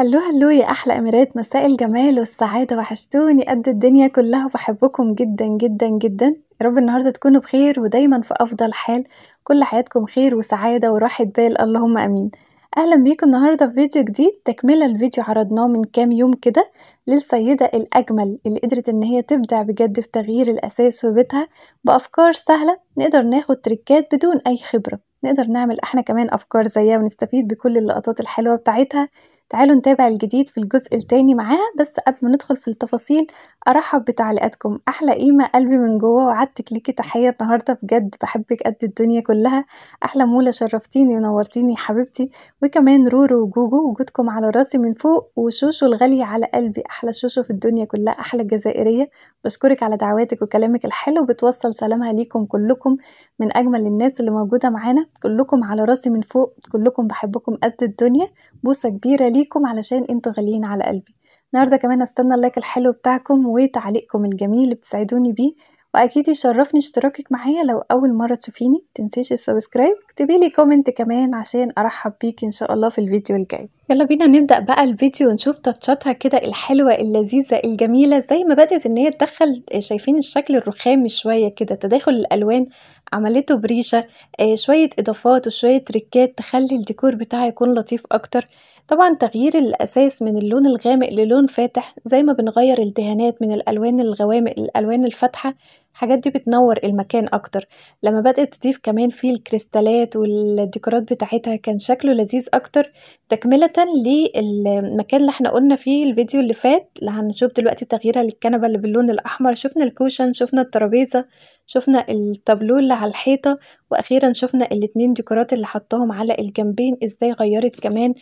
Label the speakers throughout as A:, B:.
A: هلو هلو يا احلى اميرات مساء الجمال والسعاده وحشتوني قد الدنيا كلها وبحبكم جدا جدا جدا يا رب النهارده تكونوا بخير ودايما في افضل حال كل حياتكم خير وسعاده وراحه بال اللهم امين اهلا بيكم النهارده في فيديو جديد تكمله لفيديو عرضناه من كام يوم كده للسيده الاجمل اللي قدرت ان هي تبدع بجد في تغيير الاساس في بيتها بافكار سهله نقدر ناخد تريكات بدون اي خبره نقدر نعمل احنا كمان افكار زيها ونستفيد بكل اللقطات الحلوه بتاعتها تعالوا نتابع الجديد في الجزء التاني معاها بس قبل ما ندخل في التفاصيل ارحب بتعليقاتكم احلى قيمه قلبي من جوه وعدتك ليكي تحيه النهارده بجد بحبك قد الدنيا كلها احلى موله شرفتيني ونورتيني يا حبيبتي وكمان رورو وجوجو وجودكم على راسي من فوق وشوشو الغاليه على قلبي احلى شوشو في الدنيا كلها احلى جزائريه بشكرك على دعواتك وكلامك الحلو بتوصل سلامها ليكم كلكم من اجمل الناس اللي موجوده معانا كلكم على راسي من فوق كلكم بحبكم قد الدنيا بوسه كبيره لي ليكم علشان انتوا غاليين على قلبي النهارده كمان استنى اللايك الحلو بتاعكم وتعليقكم الجميل اللي بتساعدوني بيه واكيد يشرفني اشتراكك معايا لو اول مره تشوفيني تنسيش السبسكرايب اكتبي لي كومنت كمان عشان ارحب بيك ان شاء الله في الفيديو الجاي يلا بينا نبدا بقى الفيديو ونشوف تاتشاتها كده الحلوه اللذيذه الجميله زي ما بدات ان هي تدخل آه، شايفين الشكل الرخامي شويه كده تداخل الالوان عملته بريشه آه، شويه اضافات وشويه تريكات تخلي الديكور بتاعها يكون لطيف اكتر طبعا تغيير الأساس من اللون الغامق للون فاتح زي ما بنغير الدهانات من الألوان الغوامق للألوان الفاتحة الحاجات دي بتنور المكان اكتر لما بدات تضيف كمان فيه الكريستالات والديكورات بتاعتها كان شكله لذيذ اكتر تكمله للمكان اللي احنا قلنا فيه الفيديو اللي فات اللي هنشوف دلوقتي تغييرها للكنبه اللي باللون الاحمر شفنا الكوشن شفنا الترابيزه شفنا التابلو اللي على الحيطه واخيرا شفنا الاتنين ديكورات اللي حطاهم على الجنبين ازاي غيرت كمان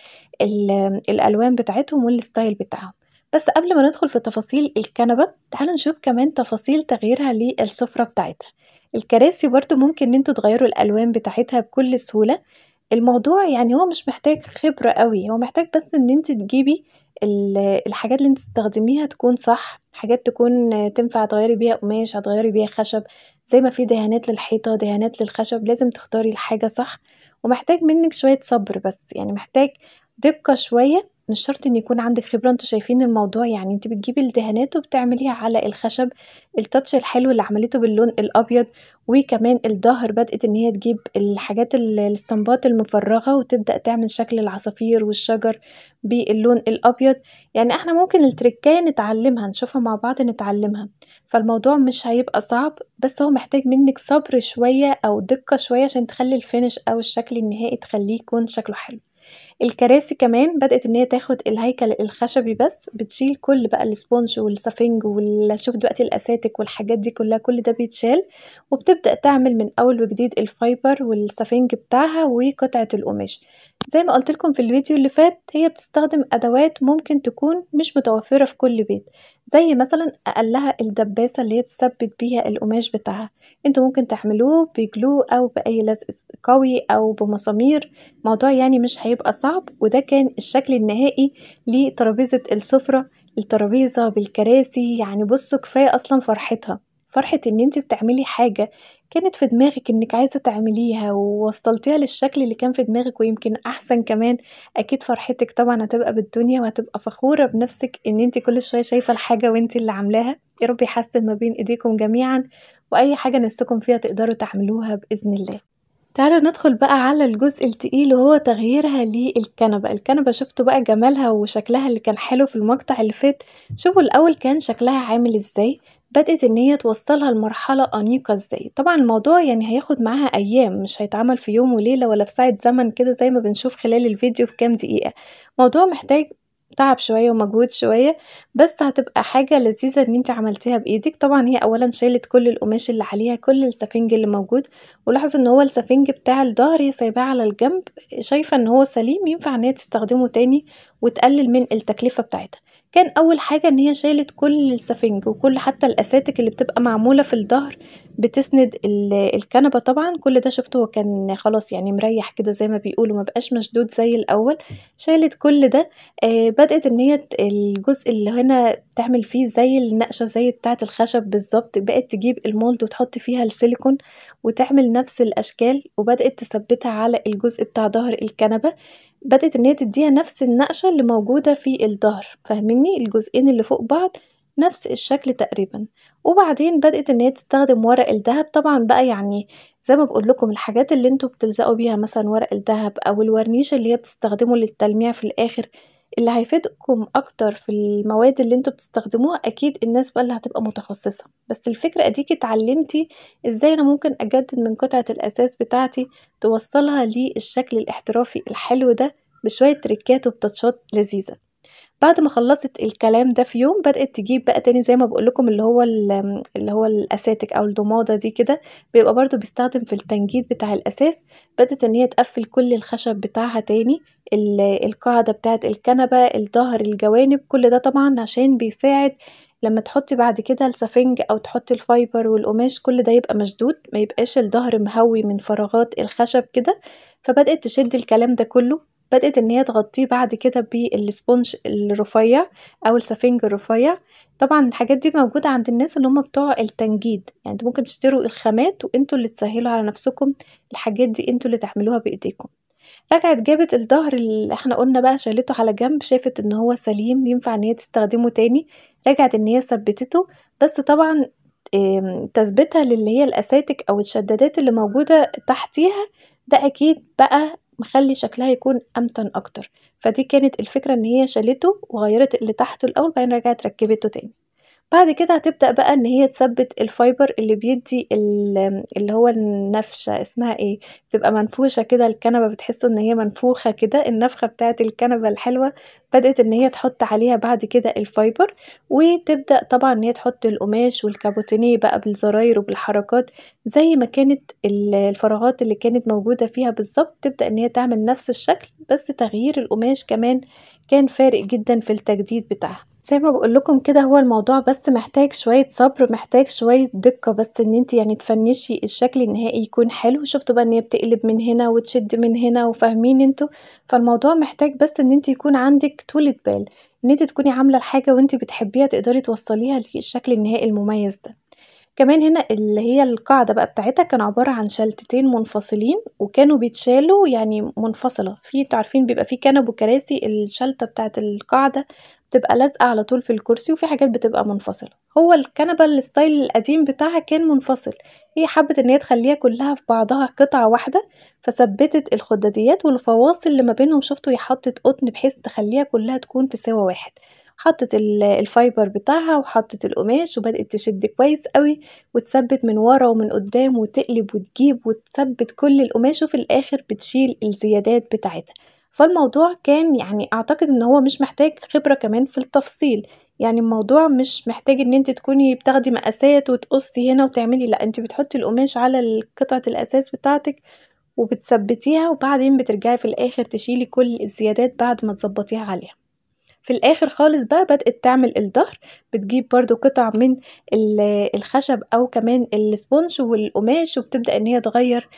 A: الالوان بتاعتهم والستايل بتاعهم بس قبل ما ندخل في تفاصيل الكنبة تعالوا نشوف كمان تفاصيل تغييرها للسفرة بتاعتها الكراسي برضو ممكن ان انتوا تغيروا الالوان بتاعتها بكل سهولة الموضوع يعني هو مش محتاج خبرة قوي هو محتاج بس ان انت تجيبي الحاجات اللي انت تستخدميها تكون صح حاجات تكون تنفع تغيري بيها قماش هتغيري بيها خشب زي ما في دهانات للحيطة دهانات للخشب لازم تختاري الحاجة صح ومحتاج منك شوية صبر بس يعني محتاج دقة شوية مش شرط ان يكون عندك خبرة انتوا شايفين الموضوع يعني انت بتجيبي الدهانات وبتعمليها على الخشب التاتش الحلو اللي عملته باللون الابيض وكمان الظهر بدأت ان هي تجيب الحاجات الاسطمبات المفرغة وتبدأ تعمل شكل العصافير والشجر باللون الابيض يعني احنا ممكن التركاية نتعلمها نشوفها مع بعض نتعلمها فالموضوع مش هيبقى صعب بس هو محتاج منك صبر شوية او دقة شوية عشان تخلي الفينش او الشكل النهائي تخليه يكون شكله حلو الكراسي كمان بدأت ان هي تاخد الهيكل الخشبي بس بتشيل كل بقى السبونج والسفنج وشوف دلوقتي الاساتك والحاجات دي كلها كل ده بيتشال وبتبدأ تعمل من اول وجديد الفايبر والسفنج بتاعها وقطعة القماش زي ما قلت لكم في الفيديو اللي فات هي بتستخدم أدوات ممكن تكون مش متوفرة في كل بيت زي مثلا أقلها الدباسة اللي هي تثبت بيها القماش بتاعها انتوا ممكن تعملوه بجلو أو بأي لزق قوي أو بمسامير موضوع يعني مش هيبقى صعب وده كان الشكل النهائي لترابيزة السفرة الترابيزة بالكراسي يعني بصوا كفاية أصلا فرحتها فرحة إن أنت بتعملي حاجة كانت في دماغِك إنِك عايزة تعمليها، ووصّلتيها للشكل اللي كان في دماغِك ويمكن أحسن كمان، أكيد فرحتِك طبعًا هتبقى بالدنيا، وهتبقى فخورة بنفسِك إن أنتِ كل شوية شايفة الحاجة وأنتِ اللي عاملاها، يا رب يحسّن ما بين إيديكم جميعًا، وأي حاجة نِفسكم فيها تقدروا تعملوها بإذن الله. تعالوا ندخل بقى على الجزء التقيل وهو تغييرها للكنبة، الكنبة شُفتوا بقى جمالها وشكلها اللي كان حلو في المقطع اللي فات، شوفوا الأول كان شكلها عامل إزاي؟ بدأت إن هي توصّلها لمرحلة أنيقة إزاي. طبعًا الموضوع يعني هياخد معاها أيام، مش هيتعمل في يوم وليلة ولا في ساعة زمن كده زي ما بنشوف خلال الفيديو في كام دقيقة، الموضوع محتاج تعب شوية ومجهود شوية، بس هتبقى حاجة لذيذة إن أنتِ عملتيها بإيدِك، طبعًا هي أولًا شالت كل القماش اللي عليها، كل السفنج اللي موجود، ولاحظوا إن هو السفنج بتاع الضهر هي سايباه على الجنب، شايفة إن هو سليم ينفع إن هي تستخدمه تاني وتقلل من التكلفة بتاعتها. كان اول حاجه ان هي شالت كل السفنج وكل حتى الاساتك اللي بتبقى معموله في الظهر بتسند الكنبه طبعا كل ده شفته وكان خلاص يعني مريح كده زي ما بيقولوا ما بقاش مشدود زي الاول شالت كل ده آه بدات ان هي الجزء اللي هنا تعمل فيه زي النقشه زي بتاعه الخشب بالظبط بقت تجيب المولد وتحط فيها السيليكون وتعمل نفس الاشكال وبدات تثبتها على الجزء بتاع ظهر الكنبه بدأت ان هي تديها نفس النقشة اللي موجودة في الظهر فاهميني الجزئين اللي فوق بعض نفس الشكل تقريبا وبعدين بدأت ان هي تستخدم ورق الذهب طبعا بقى يعني زي ما بقول لكم الحاجات اللي انتوا بتلزقوا بيها مثلا ورق الذهب او الورنيش اللي هي بتستخدمه للتلميع في الاخر اللي هيفيدكم اكتر في المواد اللي انتوا بتستخدموها اكيد الناس بقى اللي هتبقى متخصصه بس الفكره اديكي اتعلمتي ازاي انا ممكن اجدد من قطعه الاساس بتاعتي توصلها للشكل الاحترافي الحلو ده بشويه تريكات وبتاتشات لذيذه بعد ما خلصت الكلام ده في يوم بدأت تجيب بقى تاني زي ما بقول لكم اللي هو اللي هو الاساتك او الضماده دي كده بيبقى برضو بيستخدم في التنجيد بتاع الاساس بدأت ان هي تقفل كل الخشب بتاعها تاني القاعده بتاعه الكنبه الظهر الجوانب كل ده طبعا عشان بيساعد لما تحطي بعد كده السفنج او تحطي الفايبر والقماش كل ده يبقى مشدود ما يبقاش الظهر مهوي من فراغات الخشب كده فبدات تشد الكلام ده كله بدأت إن هي تغطيه بعد كده بالسبونج الرفيع أو السفنج الرفيع طبعا الحاجات دي موجودة عند الناس اللي هم بتوع التنجيد يعني انتوا ممكن تشتروا الخامات وانتوا اللي تسهلوا على نفسكم الحاجات دي انتوا اللي تعملوها بإيديكم رجعت جابت الظهر اللي احنا قلنا بقى شالته على جنب شافت ان هو سليم ينفع ان هي تستخدمه تاني رجعت ان هي ثبتته بس طبعا تثبيتها للي هي الاساتك او الشدادات اللي موجودة تحتيها ده اكيد بقى مخلي شكلها يكون أمتن أكتر فدي كانت الفكرة إن هي شالته وغيرت اللي تحته الأول بعدين رجعت ركبته تاني بعد كده هتبدأ بقى إن هي تثبت الفايبر اللي بيدي اللي هو النفشة اسمها ايه تبقى منفوشة كده الكنبة بتحسوا إن هي منفوخة كده النفخة بتاعة الكنبة الحلوة بدأت ان هي تحط عليها بعد كده الفايبر وتبدأ طبعا ان هي تحط القماش والكابوتينيه بقى بالزراير وبالحركات زي ما كانت الفراغات اللي كانت موجودة فيها بالظبط تبدأ ان هي تعمل نفس الشكل بس تغيير القماش كمان كان فارق جدا في التجديد بتاعها زي ما بقول لكم كده هو الموضوع بس محتاج شويه صبر محتاج شويه دقه بس ان انت يعني تفنشي الشكل النهائي يكون حلو شفتوا بقى ان هي بتقلب من هنا وتشد من هنا وفاهمين انتوا فالموضوع محتاج بس ان انت يكون عندك عندك طولة بال ان انت تكوني عامله الحاجه وانت بتحبيها تقدري توصليها للشكل النهائي المميز ده كمان هنا اللي هي القاعده بقى بتاعتها كان عباره عن شلتتين منفصلين وكانوا بيتشالوا يعني منفصله في انتوا عارفين بيبقى في كنب وكراسي الشلته بتاعت القاعده بتبقى لازقه على طول في الكرسي وفي حاجات بتبقى منفصله هو الكنبه الستايل القديم بتاعها كان منفصل هي حبت ان هي تخليها كلها في بعضها قطعه واحده فثبتت الخداديات والفواصل اللي ما بينهم شفتوا هي حطت قطن بحيث تخليها كلها تكون في سوا واحد حطت الفايبر بتاعها وحطت القماش وبدأت تشد كويس قوي وتثبت من ورا ومن قدام وتقلب وتجيب وتثبت كل القماش وفي الآخر بتشيل الزيادات بتاعتها فالموضوع كان يعني اعتقد ان هو مش محتاج خبرة كمان في التفصيل يعني الموضوع مش محتاج ان انت تكوني بتاخدي مقاسات وتقصي هنا وتعملي لا انت بتحطي القماش على قطعة الاساس بتاعتك وبتثبتيها وبعدين بترجعي في الاخر تشيلي كل الزيادات بعد ما تظبطيها عليها في الاخر خالص بقى بدأت تعمل الظهر بتجيب برضو قطع من الخشب او كمان السبونج والقماش وبتبدأ ان هي تغير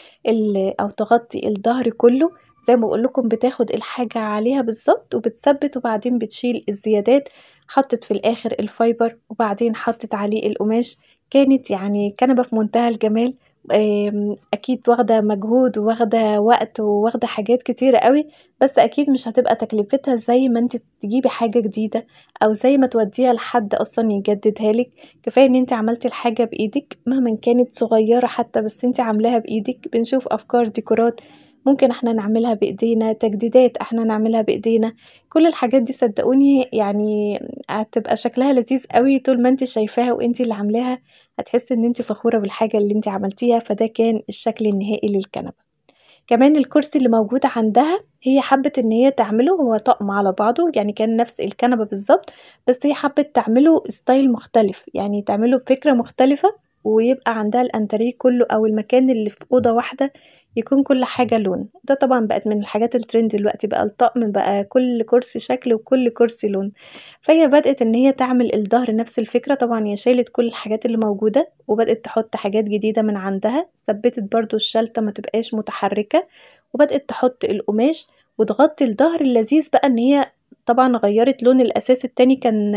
A: او تغطي الظهر كله زي ما بقول لكم بتاخد الحاجة عليها بالظبط وبتثبت وبعدين بتشيل الزيادات حطت في الآخر الفايبر وبعدين حطت عليه القماش كانت يعني كنبة في منتهى الجمال اكيد واخده مجهود واخده وقت وواخده حاجات كتيره قوي بس اكيد مش هتبقى تكلفتها زي ما انت تجيبي حاجه جديده او زي ما توديها لحد اصلا يجددها لك كفايه ان انت عملتي الحاجه بايدك مهما كانت صغيره حتى بس انت عاملاها بايدك بنشوف افكار ديكورات ممكن احنا نعملها بايدينا تجديدات احنا نعملها بايدينا كل الحاجات دي صدقوني يعني هتبقى شكلها لذيذ قوي طول ما انت شايفاها وانت اللي عاملاها هتحسي ان انت فخوره بالحاجه اللي انت عملتيها فده كان الشكل النهائي للكنبه كمان الكرسي اللي موجود عندها هي حبت ان هي تعمله هو طقم على بعضه يعني كان نفس الكنبه بالظبط بس هي حبت تعمله ستايل مختلف يعني تعمله بفكره مختلفه ويبقى عندها الانتريه كله او المكان اللي في اوضه واحده يكون كل حاجة لون ده طبعا بقت من الحاجات الترند دلوقتي بقى الطقم بقى كل كرسي شكل وكل كرسي لون فهي بدأت ان هي تعمل الظهر نفس الفكرة طبعا هي شالت كل الحاجات اللي موجودة وبدأت تحط حاجات جديدة من عندها ثبتت برضو الشلتة ما تبقاش متحركة وبدأت تحط القماش وتغطي الظهر اللذيذ بقى ان هي طبعا غيرت لون الاساس التاني كان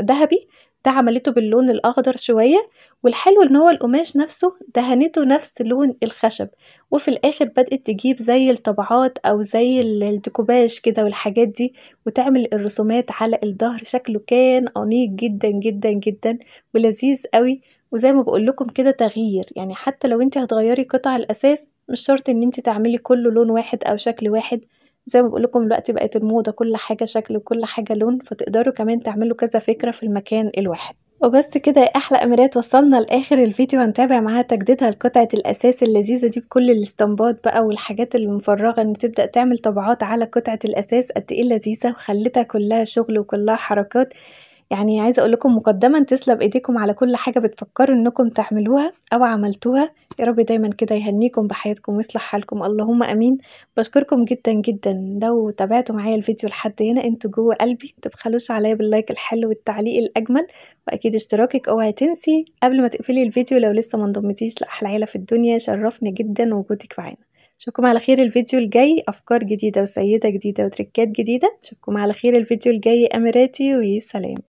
A: ذهبي ده عملته باللون الأخضر شوية والحلو إن هو القماش نفسه دهنته نفس لون الخشب وفي الآخر بدأت تجيب زي الطبعات أو زي الديكوباج كده والحاجات دي وتعمل الرسومات على الظهر شكله كان أنيق جدا جدا جدا ولذيذ قوي وزي ما بقول لكم كده تغيير يعني حتى لو انت هتغيري قطع الأساس مش شرط ان انت تعملي كله لون واحد أو شكل واحد زي ما بقول لكم دلوقتي بقت الموضه كل حاجه شكل وكل حاجه لون فتقدروا كمان تعملوا كذا فكره في المكان الواحد وبس كده يا احلى اميرات وصلنا لاخر الفيديو هنتابع معاها تجديدها لقطعه الاساس اللذيذه دي بكل الاستنباط بقى والحاجات المفرغه ان تبدا تعمل طبعات على قطعه الاساس قد ايه لذيذه وخلتها كلها شغل وكلها حركات يعني عايزة أقول لكم مقدما تسلب إيديكم على كل حاجة بتفكروا إنكم تعملوها أو عملتوها يا رب دايما كده يهنيكم بحياتكم ويصلح حالكم اللهم أمين بشكركم جدا جدا لو تابعتوا معايا الفيديو لحد هنا انتوا جوه قلبي متبخلوش عليا باللايك الحلو والتعليق الأجمل وأكيد اشتراكك أوعي تنسي قبل ما تقفلي الفيديو لو لسه ما انضمتيش لأحلى عيلة في الدنيا شرفني جدا وجودك معانا اشوفكم على خير الفيديو الجاي افكار جديده وسيده جديده وتركات جديده اشوفكم على خير الفيديو الجاي اميراتي وسلام